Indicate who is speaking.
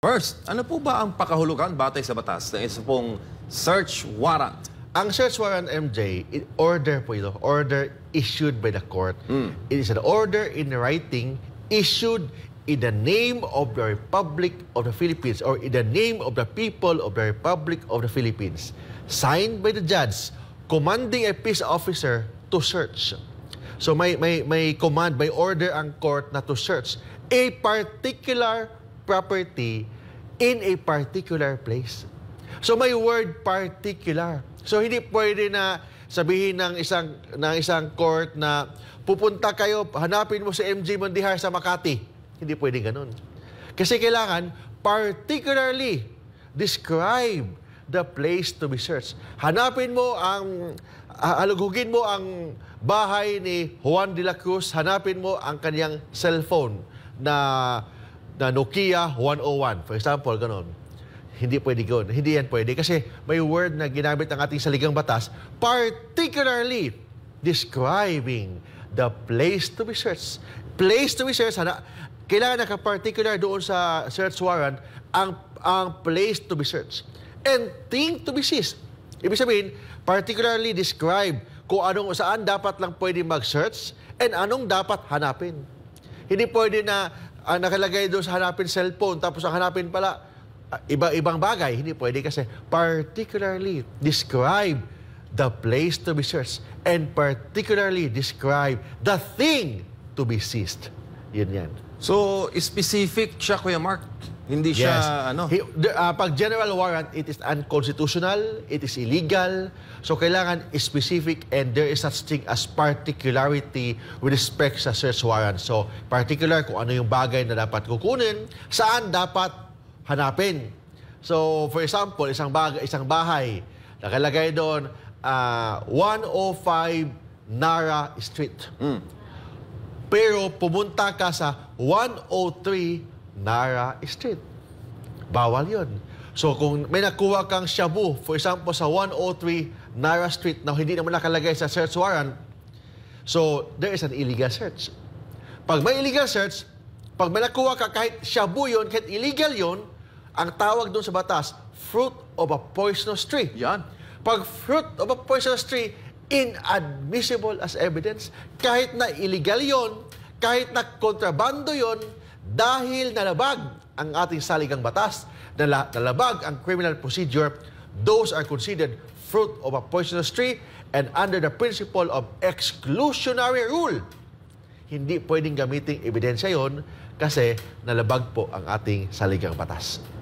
Speaker 1: First, ano po ba ang pakahulugan batay sa batas ng isa pong search warrant? Ang search warrant, MJ, order po ito. Order issued by the court. Mm. It is an order in writing issued in the name of the Republic of the Philippines or in the name of the people of the Republic of the Philippines. Signed by the judge, commanding a peace officer to search. So may, may, may command, may order ang court na to search a particular property in a particular place. So may word particular. So hindi pwede na sabihin ng isang ng isang court na pupunta kayo, hanapin mo si MJ Mondihar sa Makati. Hindi pwede ganun. Kasi kailangan particularly describe the place to be searched. Hanapin mo ang ah, alugugin mo ang bahay ni Juan de la Cruz, hanapin mo ang kaniyang cellphone na na Nokia 101. For example, ganun. Hindi pwede yun. Hindi yan pwede kasi may word na ginamit ng ating saligang batas, particularly describing the place to be searched. Place to be searched, kailangan naka-particular doon sa search warrant ang, ang place to be searched. And thing to be seized. Ibig sabihin, particularly describe kung anong saan dapat lang pwede mag-search and anong dapat hanapin. Hindi pwede na ang ah, nakalagay doon sa hanapin cellphone, tapos ang hanapin pala, ah, iba-ibang bagay. Hindi pwede kasi particularly describe the place to be searched and particularly describe the thing to be seized. Yun yan. So, specific siya, Kuya Mark. Hindi siya, yes. ano? He, the, uh, pag general warrant, it is unconstitutional, it is illegal. So, kailangan specific and there is such thing as particularity with respect sa search warrant. So, particular kung ano yung bagay na dapat kukunin, saan dapat hanapin. So, for example, isang, bag isang bahay, nakalagay doon, uh, 105 Nara Street. Mm. Pero pumunta ka sa 103 Nara Street. Bawal yon. So kung may nakuha kang shabu, for example, sa 103 Nara Street na hindi naman nakalagay sa search warrant, so there is an illegal search. Pag may illegal search, pag may nakuha ka kahit shabu yon, kahit illegal yon, ang tawag doon sa batas, fruit of a poisonous tree. Yan. Pag fruit of a poisonous tree, inadmissible as evidence, kahit na illegal yon, kahit na kontrabando yon, dahil nalabag ang ating saligang batas, nalabag ang criminal procedure, those are considered fruit of a poisonous tree and under the principle of exclusionary rule. Hindi pwedeng gamitin ebidensya yon kasi nalabag po ang ating saligang batas.